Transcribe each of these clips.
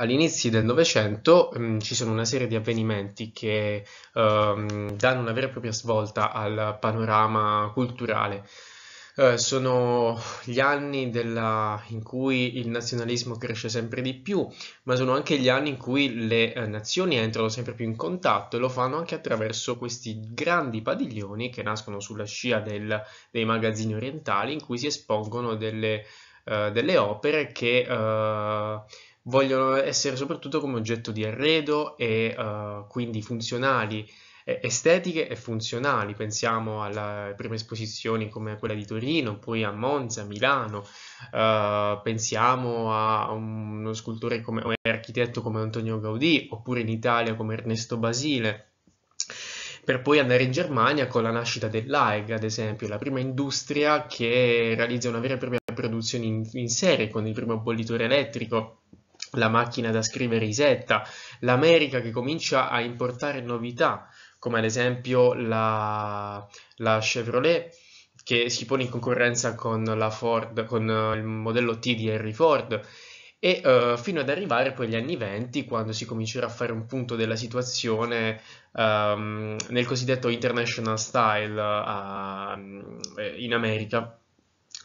All'inizio del Novecento mm, ci sono una serie di avvenimenti che um, danno una vera e propria svolta al panorama culturale. Uh, sono gli anni della, in cui il nazionalismo cresce sempre di più, ma sono anche gli anni in cui le eh, nazioni entrano sempre più in contatto e lo fanno anche attraverso questi grandi padiglioni che nascono sulla scia del, dei magazzini orientali in cui si espongono delle, uh, delle opere che... Uh, vogliono essere soprattutto come oggetto di arredo e uh, quindi funzionali, estetiche e funzionali. Pensiamo alle prime esposizioni come quella di Torino, poi a Monza, Milano, uh, pensiamo a uno scultore come un architetto come Antonio Gaudì, oppure in Italia come Ernesto Basile per poi andare in Germania con la nascita dell'AEG, ad esempio, la prima industria che realizza una vera e propria produzione in, in serie con il primo bollitore elettrico la macchina da scrivere Isetta, l'America che comincia a importare novità, come ad esempio la, la Chevrolet che si pone in concorrenza con la Ford, con eh, il modello T di Henry Ford, e uh, fino ad arrivare poi agli anni 20 quando si comincerà a fare un punto della situazione um, nel cosiddetto international style uh, in America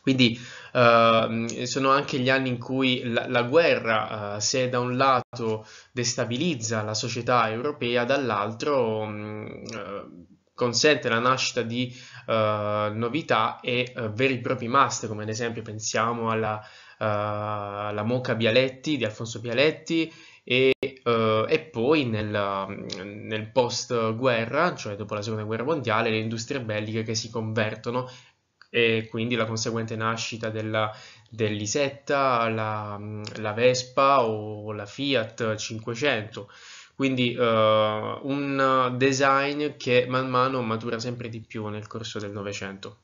quindi uh, sono anche gli anni in cui la, la guerra, uh, eh, se da un lato destabilizza la società europea, dall'altro um, uh, consente la nascita di eh, novità e veri e propri master, come ad esempio pensiamo alla, alla Moca Bialetti di Alfonso Bialetti e, uh, e, poi nel, nel, post guerra, cioè dopo la seconda guerra mondiale, le industrie belliche che si convertono e quindi la conseguente nascita della, dell'Isetta, la, la, Vespa o la Fiat 500. Quindi uh, un design che man mano matura sempre di più nel corso del Novecento.